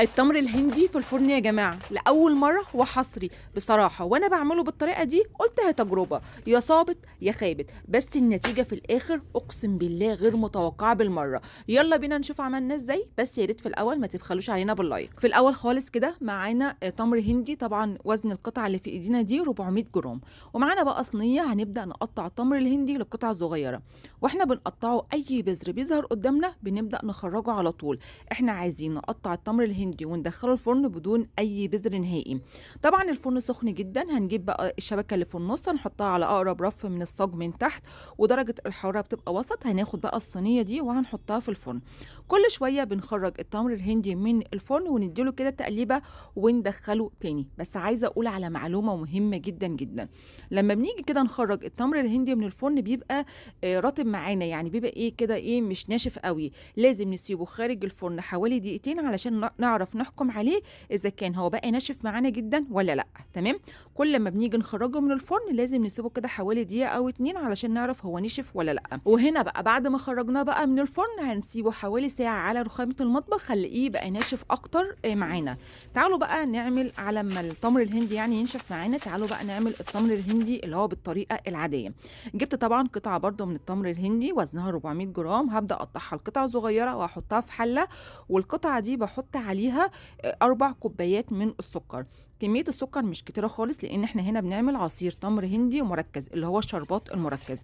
التمر الهندي في الفرن يا جماعه لاول مره هو حصري بصراحه وانا بعمله بالطريقه دي قلت تجربه يا صابت يا خابت بس النتيجه في الاخر اقسم بالله غير متوقعه بالمره يلا بينا نشوف عملنا ازاي بس يا ريت في الاول ما تبخلوش علينا باللايك في الاول خالص كده معانا تمر هندي طبعا وزن القطعه اللي في ايدينا دي 400 جرام ومعانا بقى صينيه هنبدا نقطع التمر الهندي لقطع صغيره واحنا بنقطعه اي بذر بيظهر قدامنا بنبدا نخرجه على طول احنا عايزين نقطع التمر الهندي الهندي وندخله الفرن بدون اي بذر نهائي طبعا الفرن سخن جدا هنجيب بقى الشبكه اللي في النص هنحطها على اقرب رف من الصاج من تحت ودرجه الحراره بتبقى وسط هناخد بقى الصينيه دي وهنحطها في الفرن كل شويه بنخرج التمر الهندي من الفرن ونديله كده تقليبه وندخله تاني بس عايزه اقول على معلومه مهمه جدا جدا لما بنيجي كده نخرج التمر الهندي من الفرن بيبقى آه، رطب معانا يعني بيبقى ايه كده ايه مش ناشف قوي لازم نسيبه خارج الفرن حوالي دقيقتين علشان نعرف نعرف نحكم عليه اذا كان هو بقى ناشف معانا جدا ولا لا تمام كل ما بنيجي نخرجه من الفرن لازم نسيبه كده حوالي دقيقه او اتنين علشان نعرف هو نشف ولا لا وهنا بقى بعد ما خرجناه بقى من الفرن هنسيبه حوالي ساعه على رخامه المطبخ خليه بقى ناشف اكتر آه، معانا تعالوا بقى نعمل على ما التمر الهندي يعني ينشف معانا تعالوا بقى نعمل التمر الهندي اللي هو بالطريقه العاديه جبت طبعا قطعه برده من التمر الهندي وزنها 400 جرام هبدا اقطعها لقطع صغيره واحطها في حله والقطعه دي بحط عليها فيها آه، أربع كوبايات من السكر كميه السكر مش كتيره خالص لان احنا هنا بنعمل عصير تمر هندي مركز اللي هو الشربات المركز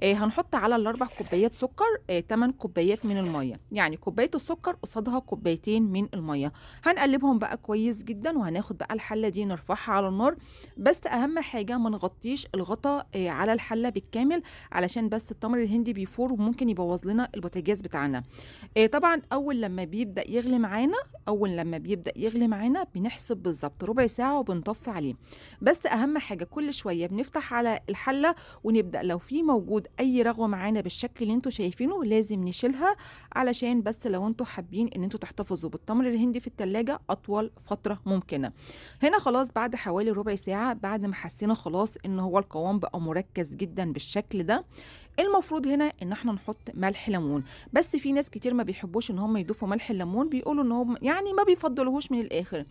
آه هنحط على الاربع كوبايات سكر آه 8 كوبايات من الميه يعني كوبايه السكر قصادها كوبايتين من الميه هنقلبهم بقى كويس جدا وهناخد بقى الحله دي نرفعها على النار بس اهم حاجه ما نغطيش الغطا آه على الحله بالكامل علشان بس التمر الهندي بيفور وممكن يبوظ لنا البوتاجاز بتاعنا آه طبعا اول لما بيبدا يغلي معانا اول لما بيبدا يغلي معانا بنحسب بالظبط ربع ساعه وبنطفي عليه بس اهم حاجه كل شويه بنفتح على الحله ونبدا لو في موجود اي رغوه معانا بالشكل اللي انتوا شايفينه لازم نشيلها علشان بس لو انتوا حابين ان انتوا تحتفظوا بالتمر الهندي في التلاجة اطول فتره ممكنه هنا خلاص بعد حوالي ربع ساعه بعد ما حسينا خلاص ان هو القوام بقى مركز جدا بالشكل ده المفروض هنا ان احنا نحط ملح ليمون بس في ناس كتير ما بيحبوش ان هم يضيفوا ملح الليمون بيقولوا ان هم يعني ما بيفضلوهوش من الاخر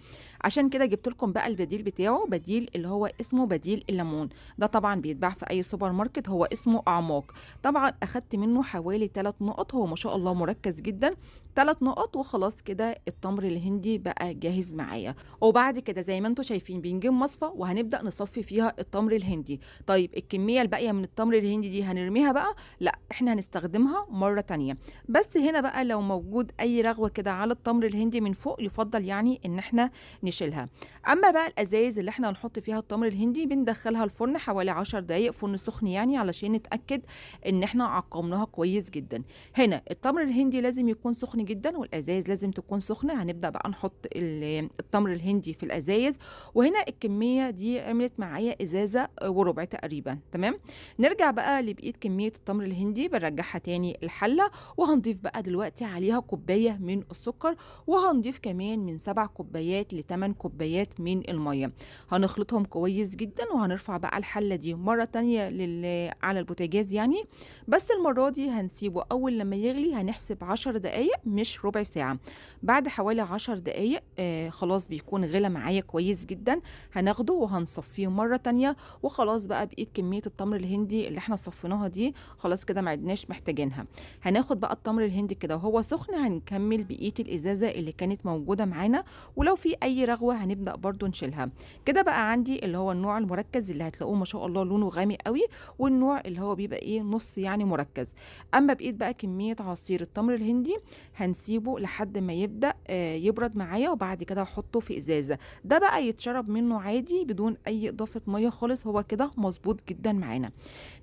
عشان كده جبت لكم بقى البديل بتاعه بديل اللي هو اسمه بديل الليمون ده طبعا بيتباع في اي سوبر ماركت هو اسمه اعماق طبعا اخدت منه حوالي 3 نقط هو ما شاء الله مركز جدا 3 نقط وخلاص كده التمر الهندي بقى جاهز معايا وبعد كده زي ما انتم شايفين بنجيب مصفى وهنبدا نصفي فيها التمر الهندي طيب الكميه الباقيه من التمر الهندي دي هنرميها بقى لا احنا هنستخدمها مره تانية بس هنا بقى لو موجود اي رغوه كده على التمر الهندي من فوق يفضل يعني ان احنا نشيلها اما بقى الازايز اللي احنا هنحط فيها التمر الهندي بندخلها الفرن حوالي 10 دقائق فرن سخن يعني علشان نتاكد ان احنا عقمناها كويس جدا هنا التمر الهندي لازم يكون سخن جدا والازايز لازم تكون سخنه هنبدا بقى نحط التمر الهندي في الازايز وهنا الكميه دي عملت معايا ازازه وربع تقريبا تمام نرجع بقى لبقيه كميه صينية التمر الهندي بنرجعها تاني الحلة وهنضيف بقى دلوقتي عليها كوباية من السكر وهنضيف كمان من 7 كوبايات ل 8 كوبايات من المية هنخلطهم كويس جدا وهنرفع بقى الحلة دي مرة تانية لل... على البوتاجاز يعني بس المرة دي هنسيبه أول لما يغلي هنحسب 10 دقايق مش ربع ساعة بعد حوالي 10 دقايق آه خلاص بيكون غلى معايا كويس جدا هناخده وهنصفيه مرة تانية وخلاص بقى بقيت كمية التمر الهندي اللي احنا صفيناها دي خلاص كده ما عدناش محتاجينها هناخد بقى التمر الهندي كده وهو سخن هنكمل بقيه الازازه اللي كانت موجوده معانا ولو في اي رغوه هنبدا برده نشيلها كده بقى عندي اللي هو النوع المركز اللي هتلاقوه ما شاء الله لونه غامق قوي والنوع اللي هو بيبقى ايه نص يعني مركز اما بقيت بقى كميه عصير التمر الهندي هنسيبه لحد ما يبدا آه، يبرد معايا وبعد كده احطه في ازازه ده بقى يتشرب منه عادي بدون اي اضافه ميه خالص هو كده مظبوط جدا معانا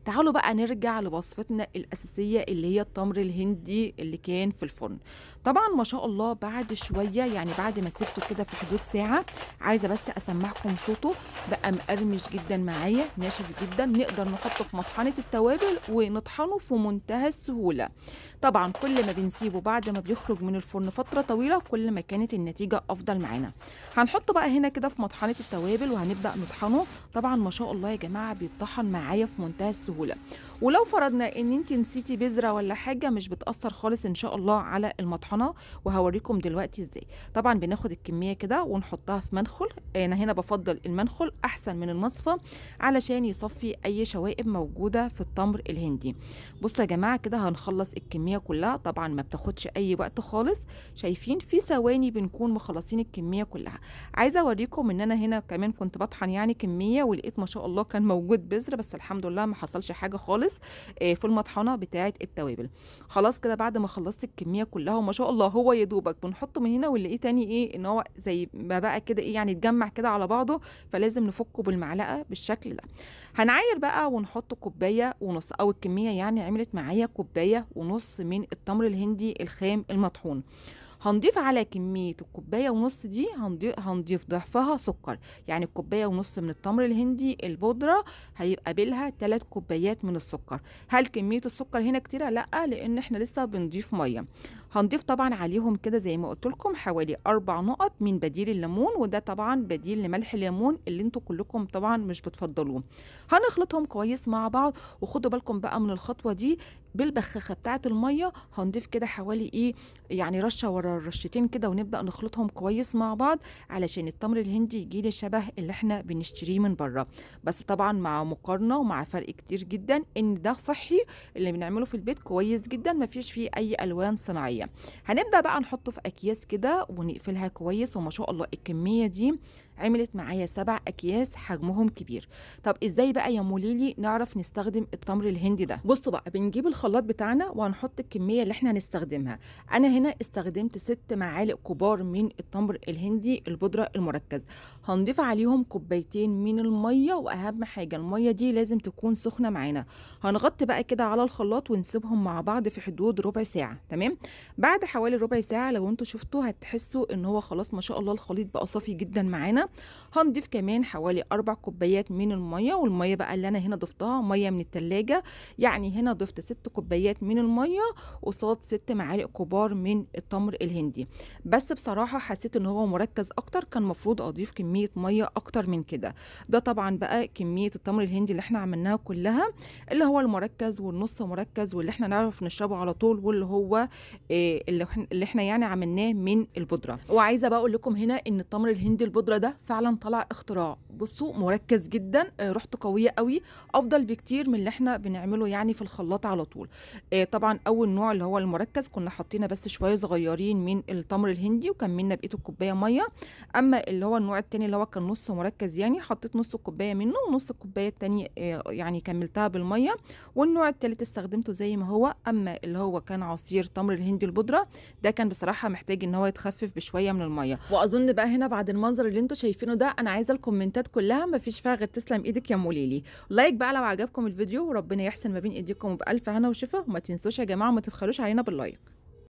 تعالوا بقى نرجع لوصفتنا الأساسية اللي هي التمر الهندي اللي كان في الفرن طبعا ما شاء الله بعد شوية يعني بعد ما سبته كده في حدود ساعة عايزة بس أسمعكم صوته بقى مقرمش جدا معايا ناشف جدا نقدر نحطه في مطحنة التوابل ونطحنه في منتهى السهولة طبعا كل ما بنسيبه بعد ما بيخرج من الفرن فترة طويلة كل ما كانت النتيجة أفضل معانا هنحطه بقى هنا كده في مطحنة التوابل وهنبدأ نطحنه طبعا ما شاء الله يا جماعة بيتطحن معايا في منتهى السهولة ولو لو فرضنا ان انت نسيتي بذره ولا حاجه مش بتاثر خالص ان شاء الله على المطحنه وهوريكم دلوقتي ازاي طبعا بناخد الكميه كده ونحطها في منخل انا هنا بفضل المنخل احسن من المصفى علشان يصفي اي شوائب موجوده في التمر الهندي بصوا يا جماعه كده هنخلص الكميه كلها طبعا ما بتاخدش اي وقت خالص شايفين في ثواني بنكون مخلصين الكميه كلها عايزه اوريكم ان انا هنا كمان كنت بطحن يعني كميه ولقيت ما شاء الله كان موجود بذر بس الحمد لله ما حصلش حاجه خالص آه، في المطحنه بتاعه التوابل خلاص كده بعد ما خلصت الكميه كلها وما شاء الله هو يا دوبك بنحطه من هنا ونلاقيه تاني ايه ان هو زي ما بقى كده ايه يعني اتجمع كده على بعضه فلازم نفكه بالمعلقه بالشكل ده هنعاير بقى ونحط كوبايه ونص او الكميه يعني عملت معايا كوبايه ونص من التمر الهندي الخام المطحون هنضيف على كمية الكوباية ونص دي هنضيف, ضعفها سكر يعني الكوباية ونص من التمر الهندي البودرة هيبقى بيلها 3 كوبايات من السكر هل كمية السكر هنا كتيرة لا لان احنا لسه بنضيف مية هنضيف طبعا عليهم كده زي ما قلت لكم حوالي اربع نقط من بديل الليمون وده طبعا بديل لملح الليمون اللي انتوا كلكم طبعا مش بتفضلوه هنخلطهم كويس مع بعض وخدوا بالكم بقى من الخطوه دي بالبخاخه بتاعه الميه هنضيف كده حوالي ايه يعني رشه ورا رشتين كده ونبدا نخلطهم كويس مع بعض علشان التمر الهندي يجي لي شبه اللي احنا بنشتريه من بره بس طبعا مع مقارنه ومع فرق كتير جدا ان ده صحي اللي بنعمله في البيت كويس جدا مفيش فيه اي الوان صناعيه هنبدا بقى نحطه في اكياس كده ونقفلها كويس وما شاء الله الكميه دي عملت معايا سبع اكياس حجمهم كبير طب ازاي بقى يا موليلي نعرف نستخدم التمر الهندي ده بصوا بقى بنجيب الخلاط بتاعنا وهنحط الكميه اللي احنا هنستخدمها انا هنا استخدمت ست معالق كبار من التمر الهندي البودره المركز هنضيف عليهم كوبايتين من الميه واهم حاجه الميه دي لازم تكون سخنه معانا هنغطي بقى كده على الخلاط ونسيبهم مع بعض في حدود ربع ساعه تمام بعد حوالي ربع ساعه لو انتوا شفتوا هتحسوا ان هو خلاص ما شاء الله الخليط بقى صافي جدا معانا هنضيف كمان حوالي أربع كوبايات من المية والمية بقى اللي أنا هنا ضفتها مية من التلاجة يعني هنا ضفت ست كوبايات من المية قصاد ست معالق كبار من التمر الهندي بس بصراحة حسيت إن هو مركز أكتر كان المفروض أضيف كمية مية أكتر من كده ده طبعا بقى كمية التمر الهندي اللي احنا عملناها كلها اللي هو المركز والنص مركز واللي احنا نعرف نشربه على طول واللي هو آه، اللي احنا يعني عملناه من البودرة وعايزة بقى أقول لكم هنا إن التمر الهندي البودرة ده فعلا طلع اختراع بصوا مركز جدا آه، ريحته قويه قوي افضل بكتير من اللي احنا بنعمله يعني في الخلاط على طول آه، طبعا اول نوع اللي هو المركز كنا حطينا بس شويه صغيرين من التمر الهندي وكملنا بقيه الكوبايه ميه اما اللي هو النوع التاني اللي هو كان نص مركز يعني حطيت نص الكوبايه منه ونص الكوبايه الثانيه آه، يعني كملتها بالميه والنوع التالت استخدمته زي ما هو اما اللي هو كان عصير تمر الهندي البودره ده كان بصراحه محتاج ان هو يتخفف بشويه من الميه واظن بقى هنا بعد المنظر اللي انتم شايفينه ده انا عايزه الكومنتات كلها ما فيش فيها غير تسلم ايدك يا موليلي لايك بقى لو عجبكم الفيديو وربنا يحسن ما بين ايديكم وبالف هنا وشفا وما تنسوش يا جماعه ما تبخلوش علينا باللايك